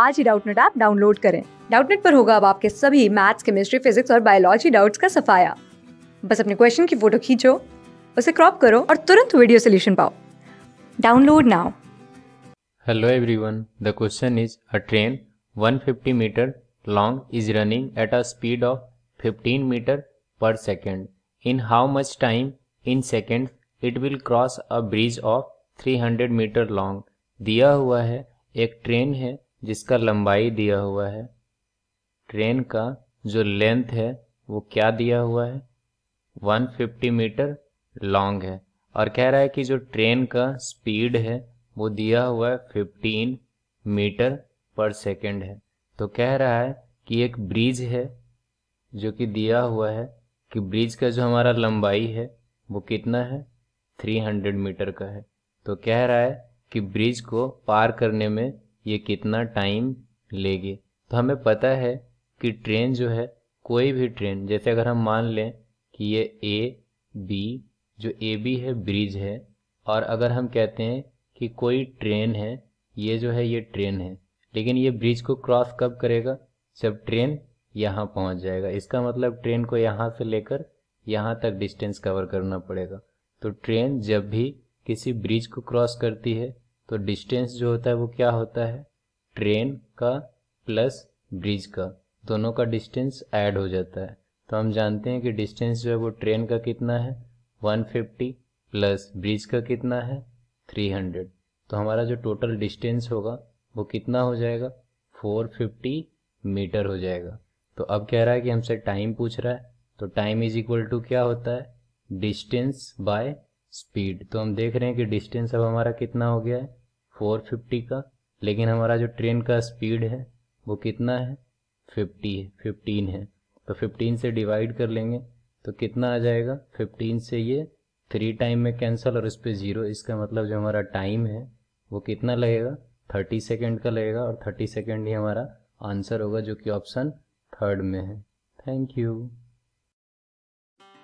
आज ही Doubtnut app download करें डाउटनेट पर होगा अब आपके सभी मैथ्स केमिस्ट्री फिजिक्स और बायोलॉजी डाउट्स का सफाया बस अपने क्वेश्चन की फोटो खींचो उसे क्रॉप करो और तुरंत वीडियो सोल्यूशन पाओ download now hello everyone the question is a train 150 metre long is running at a speed of 15 meter per second. In how much time in seconds it will cross a bridge of 300 metre long दिया हुआ है एक train है जिसका लंबाई दिया हुआ है ट्रेन का जो लेंथ है वो क्या दिया हुआ है 150 मीटर लॉन्ग है और कह रहा है कि जो ट्रेन का स्पीड है वो दिया हुआ है 15 मीटर पर सेकंड है तो कह रहा है कि एक ब्रिज है जो कि दिया हुआ है कि ब्रिज का जो हमारा लंबाई है वो कितना है 300 मीटर का है तो कह रहा है कि ब्रिज को पार करने में ये कितना टाइम लेगी तो हमें पता है कि ट्रेन जो है कोई भी ट्रेन जैसे अगर हम मान लें कि ये ए बी जो ए बी है ब्रिज है और अगर हम कहते हैं कि कोई ट्रेन है ये जो है ये ट्रेन है लेकिन ये ब्रिज को क्रॉस कब करेगा जब ट्रेन यहाँ पहुँच जाएगा इसका मतलब ट्रेन को यहाँ से लेकर यहाँ तक डिस्टेंस कवर करना पड़ेगा तो ट्रेन जब भी किसी ब्रिज को क्रॉस करती है तो डिस्टेंस जो होता है वो क्या होता है ट्रेन का प्लस ब्रिज का दोनों का डिस्टेंस ऐड हो जाता है तो हम जानते हैं कि डिस्टेंस जो है वो ट्रेन का कितना है 150 प्लस ब्रिज का कितना है 300 तो हमारा जो टोटल डिस्टेंस होगा वो कितना हो जाएगा 450 मीटर हो जाएगा तो अब कह रहा है कि हमसे टाइम पूछ रहा है तो टाइम इज इक्वल टू क्या होता है डिस्टेंस बाय स्पीड तो हम देख रहे हैं कि डिस्टेंस अब हमारा कितना हो गया है 450 का लेकिन हमारा जो ट्रेन का स्पीड है वो कितना है 50 है फिफ्टीन है तो 15 से डिवाइड कर लेंगे तो कितना आ जाएगा 15 से ये थ्री टाइम में कैंसिल और इस पर ज़ीरो इसका मतलब जो हमारा टाइम है वो कितना लगेगा थर्टी सेकेंड का लगेगा और थर्टी सेकेंड ही हमारा आंसर होगा जो कि ऑप्शन थर्ड में है थैंक यू